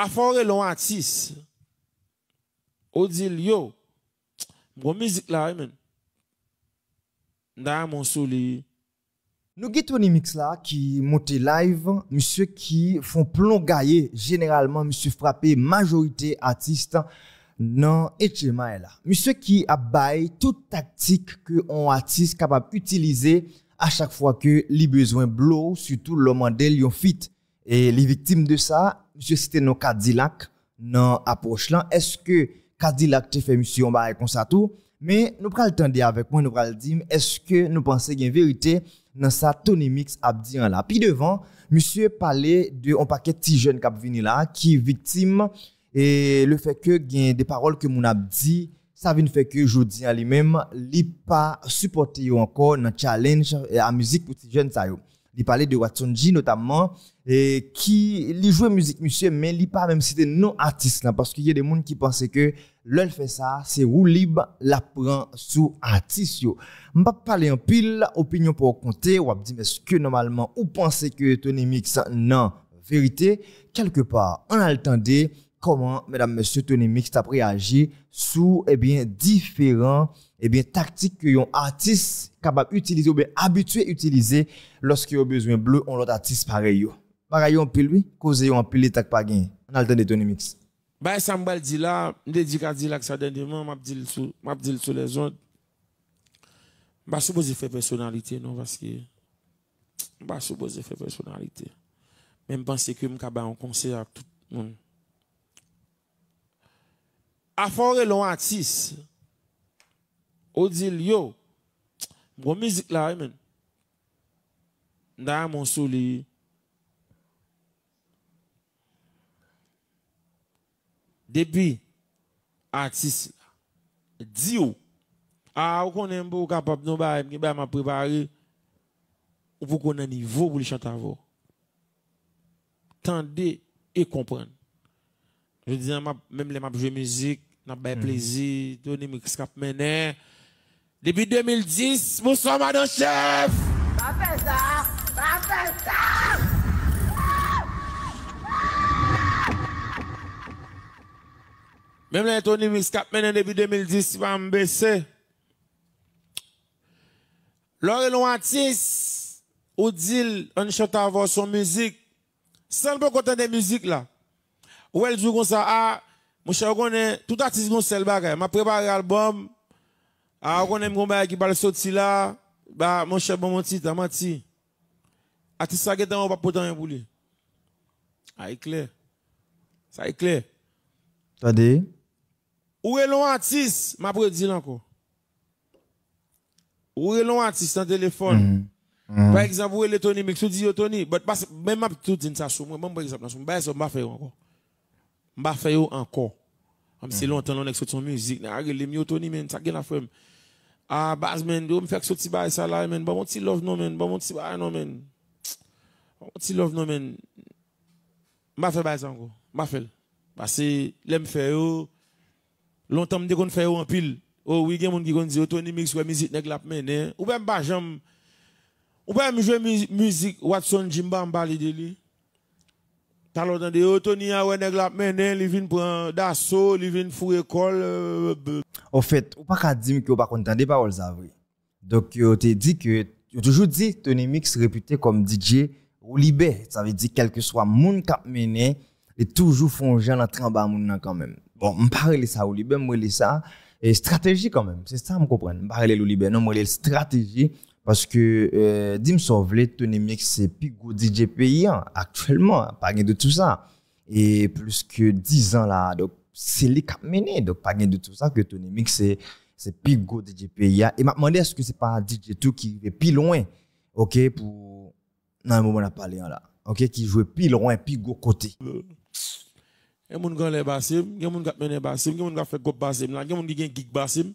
Afore l'on artiste. dit, yo, eh, mon musique là, men, mon Nous les mix qui monte live, monsieur qui font plomb gaillé, généralement monsieur frappé majorité artiste non et e là. Monsieur qui a toute tactique que on artiste capable d'utiliser à chaque fois que les besoin blow, surtout le en fit. Et les victimes de ça, monsieur cité nos Cadillac dans approche là. Est-ce que Cadillac te fait monsieur on va comme ça tout mais nous le tendre avec moi nous le dire est-ce que nous pensons qu'il y a une vérité dans sa Tony Mix a dit là. Puis devant monsieur parlait de un paquet de petits jeunes qui venir là qui victime et le fait que a des paroles que mon a dit ça vient faire que jodi à lui-même il pas supporté encore dans challenge et euh, à musique pour ces jeunes ça il parlait de Watsonji notamment, et qui il jouait musique, monsieur, mais il pas même si c'était non artiste, là, parce qu'il y a des gens qui pensaient que l'ol fait ça, c'est ou libre, la sous artiste. Je ne pas parler en pile, opinion pour compter, ou dire, mais ce que normalement, ou pensez que Tony Mix, non, vérité, quelque part, on a le temps comment, mesdames, messieurs, Tony Mix a réagi sous, eh bien, différents, eh bien, tactiques que un artiste capable d'utiliser ou bien habitué à utiliser lorsqu'il a besoin bleu, on l'autre artiste pareil. Pareil, on pile lui, cause on pile les pas gain. On a le temps de Tony Mix. Bah, ça là, je dis là que ça dernièrement, je dit sur sou les autres. Je suis bah, supposé faire personnalité, non, parce que je suis bah, supposé faire personnalité. Même penser que je suis un conseil à tout le monde. Afore l'on artiste, on dit, yo, mon musique là, man. Dans mon soleil. Depuis, artiste là, dit, ah, vous connaissez pas capable de nous faire, m'a préparé, vous connaissez niveau pour le chanter à Tendez et comprendre. Je dis, même les maps de musique, n'a pas mhm. plaisir, Tony Mix cap mené. Depuis 2010, bonsoir madame chef. Pas ça, ça. Même là, Tony Mix cap mené depuis 2010, il va me baisser. Lorsque l'on artiste, on chante avoir son musique. sans quand de musique là. Ou elle joue comme ça, ah, mon cher, on est tout artiste mon sel bagaille M'a préparé l'album. Ah, on est mon bagay qui va le sortir là. Bah, mon cher, bon, mon t'as menti. Artiste ça, qu'est-ce qu'on va pas rien pour Ah, est Ça est clair. T'as dit? Où est l'on artiste? M'a prédit encore. Où est l'on artiste en téléphone? Mm-hmm. Mm-hmm. Par exemple, où est le Tony Mix? Où dit Tony? Même tout dit ça sur moi. Même par exemple, je ne vais faire encore. Je vais encore. Am c'est mhm. longtemps l'on est son musique, n'a les Tony men, ça la femme. Ah basmen men, do me fait sorti bail ça là men, bon mon petit love non men, bon petit ah, non men. Bon love non men. M'a fait bail ça m'a fait. Parce que l'aime yo longtemps me kon fait yo en pile. Oh oui, gen moun ki kon di oh, Tony mix musique nèg la mené. Hein. Ou ben ba jam ou ben jouer musique Watson Jimba en de lui. T'as l'entendu, Tony a ouais nèg la mené, il vient prendre d'assaut, il vient fourrer école. En euh, fait, ou pas qu'à dire que ou pas content des paroles ça vrai. Donc on te dit que on toujours dit Tony Mix réputé comme DJ ou libé, ça veut dire quel que soit monde qui mené, il toujours font gens en train bas monde quand même. Bon, on parle ça ou libé, on ça et stratégie quand même. C'est ça me comprendre. On parle ou libé, non, on stratégie parce que euh, Dim Sovlet, Tony Mix, c'est plus gros DJ pays hein, actuellement, hein, pas de tout ça. Et plus que 10 ans là, donc c'est les cap menés. Donc pas de tout ça que Tony Mix, c'est c'est plus gros DJ pays hein. Et m'a demandé est-ce que c'est pas DJ tout qui est plus loin, ok, pour. Non, un moment, on a là. Ok, qui joue plus loin, plus gros côté. Euh, il y a des gens qui ont fait des bassim, il y a des gens qui ont fait des bassim, il y a des gens qui ont fait des bassim.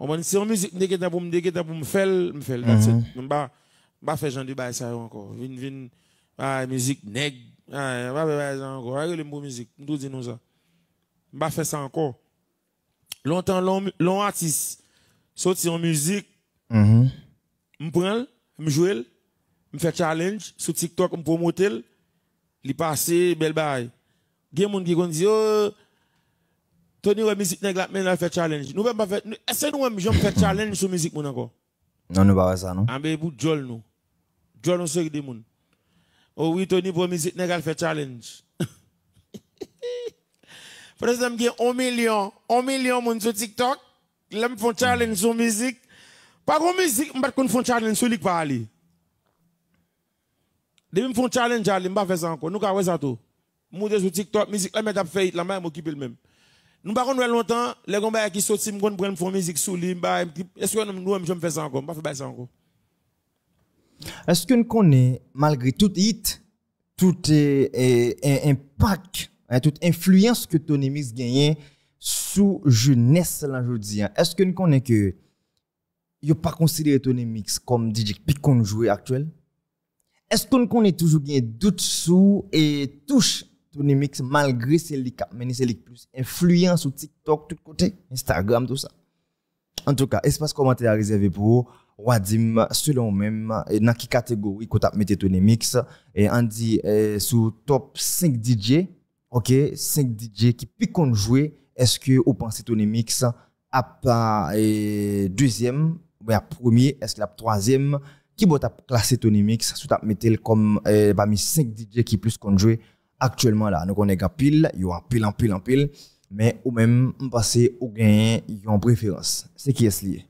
On m'a dit, si on musique, n'est pas pour me, n'est pas pour me faire, me faire, that's pas mm-hmm. faire genre de bail ça encore. Vin, vin, ah, musique, nèg, ah, pas faire ça encore. Ah, Regarde le mot musique, nous dis nous ça. Je pas faire ça encore. Longtemps, long, long artiste, sorti en musique, je mm-hmm. prends, je joue, je fais challenge, sur TikTok, je promote, il passe, belle bail. Il y a des gens qui disent, oh, Tony ouais musique nèg fait challenge. Nous pas faire est-ce nous même j'aime faire challenge sur musique mon encore. Non nous pas ça non. Ah ben pour Jol nous. Joel on série des moun. Oh oui Tony pour musique nèg fait challenge. Frère ça me y million, 1 million moun sur TikTok, L'homme font challenge sur musique. Par où musique, me pas qu'on font challenge sur lui pas aller. Depuis font challenge aller, me pas faire ça encore. Nous ka ouais ça tout. Moun sur TikTok musique là mais t'as fait là même m'occuper le même. Nous parlons contre longtemps les gars qui sortent, me prendre font musique sous lui, bah, est-ce que nous je me fais ça encore, pas faire ça encore. Est-ce que nous connaît malgré tout hit, tout impact, hein, toute influence que Tony Mix gagne sous jeunesse là aujourd'hui. Hein? Est-ce que nous connaît que yo pas considéré Tony Mix comme DJ qu'on joue actuel? Est-ce que nous connaît toujours bien doute sous et touche Tony Mix, malgré celle mais c'est le plus influent sur TikTok, tout côté, Instagram, tout ça. En tout cas, espace commentaire réservé pour vous. Wadim, selon même, dans quelle catégorie qu'on a mettre Tony Mix, et on dit eh, sous top 5 DJ, ok, 5 DJ qui piquent jouer, est-ce que vous pensez Tony Mix à part eh, deuxième, ou premier, est-ce que la troisième, qui va classer Tony Mix, tu tape mettre comme eh, parmi 5 DJ qui plus qu'on jouer actuellement là. nous connaissons est pile, il y a pile en pile en pile, mais ou même passé au gain, ils ont préférence. C'est qui est lié